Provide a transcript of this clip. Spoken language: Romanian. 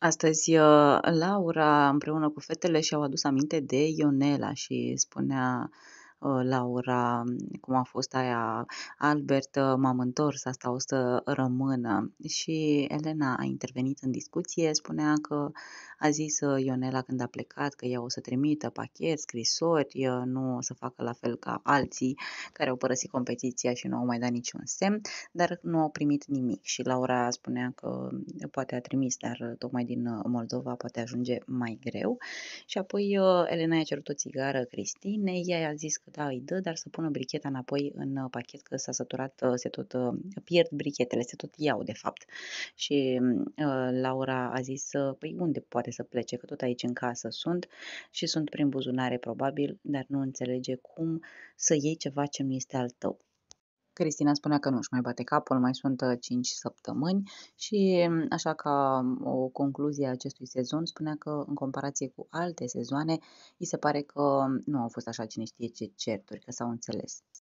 Astăzi, uh, Laura împreună cu fetele și-au adus aminte de Ionela și spunea Uh, Laura, mm, cum a fost aia, Albert, uh, m-am întors, asta o să rămână. Și Elena a intervenit în discuție, spunea că a zis uh, Ionela când a plecat că ea o să trimită pachet, scrisori, nu o să facă la fel ca alții care au părăsit competiția și nu au mai dat niciun semn, dar nu au primit nimic. Și Laura spunea că mm, poate a trimis, dar tocmai din Moldova poate ajunge mai greu. Și apoi Elena i-a cerut o țigară Cristinei, ea i-a zis că da, îi dă, dar să pună bricheta înapoi în uh, pachet, că s-a săturat, uh, se tot uh, pierd brichetele, se tot iau, de fapt. Și mm, Laura a zis, păi unde poate să plece, că tot aici în casă sunt și sunt prin buzunare probabil, dar nu înțelege cum să iei ceva ce nu este al tău. Cristina spunea că nu își mai bate capul, mai sunt 5 uh, săptămâni și mm, așa ca mm, o concluzie a acestui sezon spunea că în comparație cu alte sezoane îi se pare că mm, nu au fost așa cine știe ce certuri, că s-au înțeles.